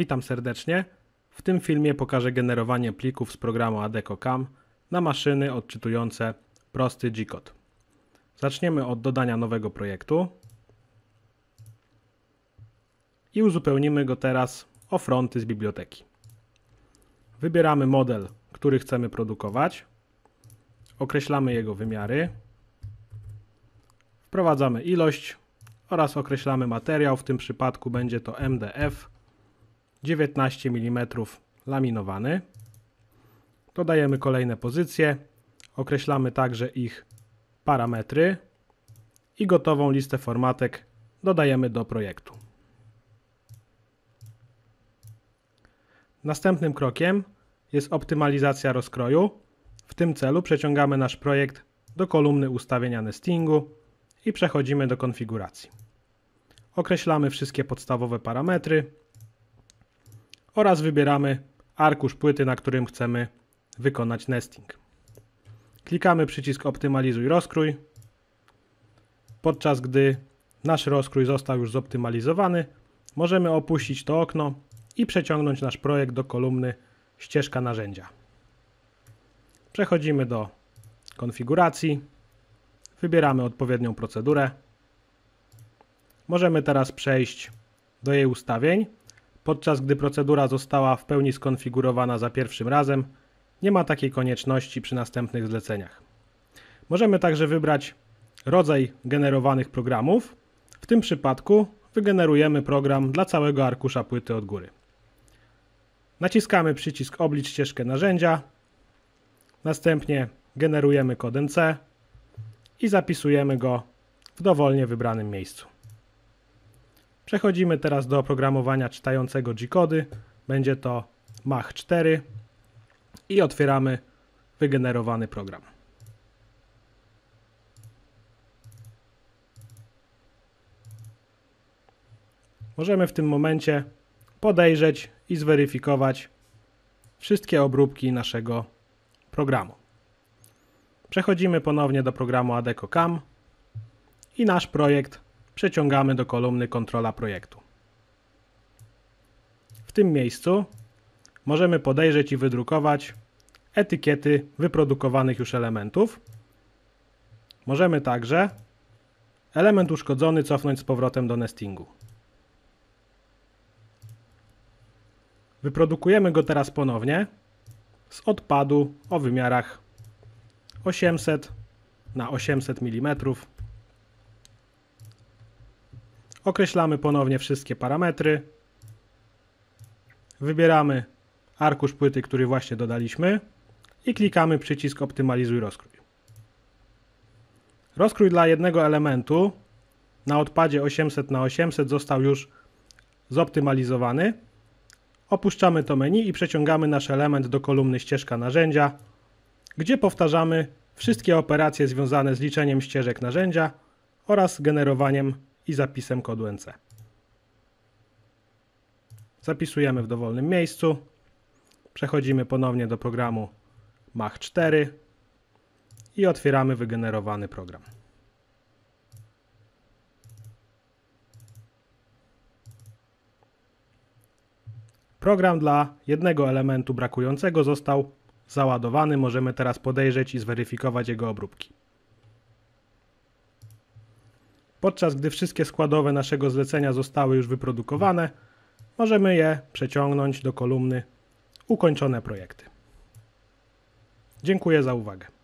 Witam serdecznie. W tym filmie pokażę generowanie plików z programu AdecoCam na maszyny odczytujące prosty G-code. Zaczniemy od dodania nowego projektu i uzupełnimy go teraz o fronty z biblioteki. Wybieramy model, który chcemy produkować, określamy jego wymiary, wprowadzamy ilość oraz określamy materiał, w tym przypadku będzie to MDF 19 mm laminowany. Dodajemy kolejne pozycje, określamy także ich parametry i gotową listę formatek dodajemy do projektu. Następnym krokiem jest optymalizacja rozkroju. W tym celu przeciągamy nasz projekt do kolumny ustawienia nestingu i przechodzimy do konfiguracji. Określamy wszystkie podstawowe parametry, oraz wybieramy arkusz płyty, na którym chcemy wykonać nesting. Klikamy przycisk optymalizuj rozkrój, podczas gdy nasz rozkrój został już zoptymalizowany, możemy opuścić to okno i przeciągnąć nasz projekt do kolumny ścieżka narzędzia. Przechodzimy do konfiguracji, wybieramy odpowiednią procedurę. Możemy teraz przejść do jej ustawień podczas gdy procedura została w pełni skonfigurowana za pierwszym razem, nie ma takiej konieczności przy następnych zleceniach. Możemy także wybrać rodzaj generowanych programów. W tym przypadku wygenerujemy program dla całego arkusza płyty od góry. Naciskamy przycisk oblicz ścieżkę narzędzia, następnie generujemy kod NC i zapisujemy go w dowolnie wybranym miejscu. Przechodzimy teraz do oprogramowania czytającego G-kody. Będzie to Mach 4 i otwieramy wygenerowany program. Możemy w tym momencie podejrzeć i zweryfikować wszystkie obróbki naszego programu. Przechodzimy ponownie do programu Adeco Cam i nasz projekt przeciągamy do kolumny kontrola projektu. W tym miejscu możemy podejrzeć i wydrukować etykiety wyprodukowanych już elementów. Możemy także element uszkodzony cofnąć z powrotem do nestingu. Wyprodukujemy go teraz ponownie z odpadu o wymiarach 800 na 800 mm Określamy ponownie wszystkie parametry. Wybieramy arkusz płyty, który właśnie dodaliśmy i klikamy przycisk optymalizuj rozkrój. Rozkrój dla jednego elementu na odpadzie 800 na 800 został już zoptymalizowany. Opuszczamy to menu i przeciągamy nasz element do kolumny ścieżka narzędzia, gdzie powtarzamy wszystkie operacje związane z liczeniem ścieżek narzędzia oraz generowaniem i zapisem kodu NC. Zapisujemy w dowolnym miejscu. Przechodzimy ponownie do programu Mach4 i otwieramy wygenerowany program. Program dla jednego elementu brakującego został załadowany. Możemy teraz podejrzeć i zweryfikować jego obróbki. Podczas gdy wszystkie składowe naszego zlecenia zostały już wyprodukowane, możemy je przeciągnąć do kolumny ukończone projekty. Dziękuję za uwagę.